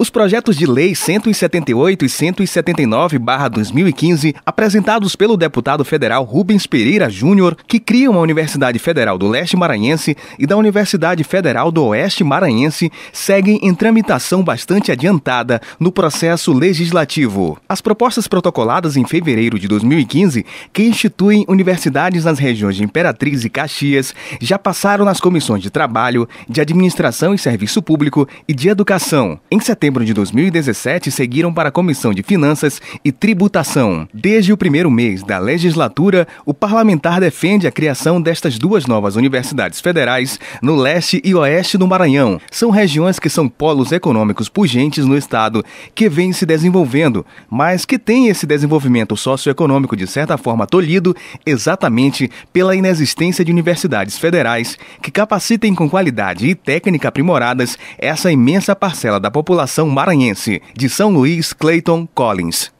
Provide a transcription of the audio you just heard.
Os projetos de lei 178 e 179/2015, apresentados pelo deputado federal Rubens Pereira Júnior, que criam a Universidade Federal do Leste Maranhense e da Universidade Federal do Oeste Maranhense, seguem em tramitação bastante adiantada no processo legislativo. As propostas protocoladas em fevereiro de 2015, que instituem universidades nas regiões de Imperatriz e Caxias, já passaram nas comissões de Trabalho, de Administração e Serviço Público e de Educação. Em setembro setembro de 2017 seguiram para a Comissão de Finanças e Tributação. Desde o primeiro mês da legislatura, o parlamentar defende a criação destas duas novas universidades federais no leste e oeste do Maranhão. São regiões que são polos econômicos pujantes no estado, que vêm se desenvolvendo, mas que têm esse desenvolvimento socioeconômico de certa forma tolhido exatamente pela inexistência de universidades federais que capacitem com qualidade e técnica aprimoradas essa imensa parcela da população Maranhense, de São Luís Clayton Collins.